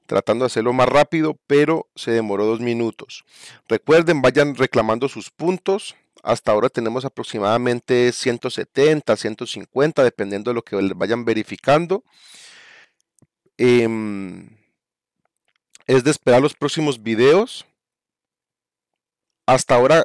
tratando de hacerlo más rápido, pero se demoró dos minutos. Recuerden, vayan reclamando sus puntos. Hasta ahora tenemos aproximadamente 170, 150, dependiendo de lo que vayan verificando. Em, es de esperar los próximos videos. Hasta ahora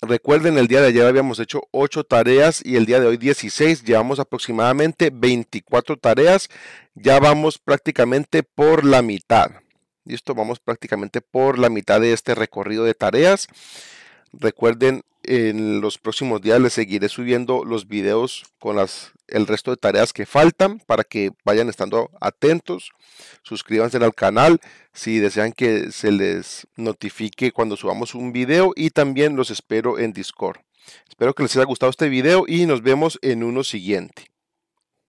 Recuerden, el día de ayer habíamos hecho 8 tareas y el día de hoy 16. Llevamos aproximadamente 24 tareas. Ya vamos prácticamente por la mitad. Listo, vamos prácticamente por la mitad de este recorrido de tareas. Recuerden, en los próximos días les seguiré subiendo los videos con las, el resto de tareas que faltan para que vayan estando atentos. Suscríbanse al canal si desean que se les notifique cuando subamos un video y también los espero en Discord. Espero que les haya gustado este video y nos vemos en uno siguiente.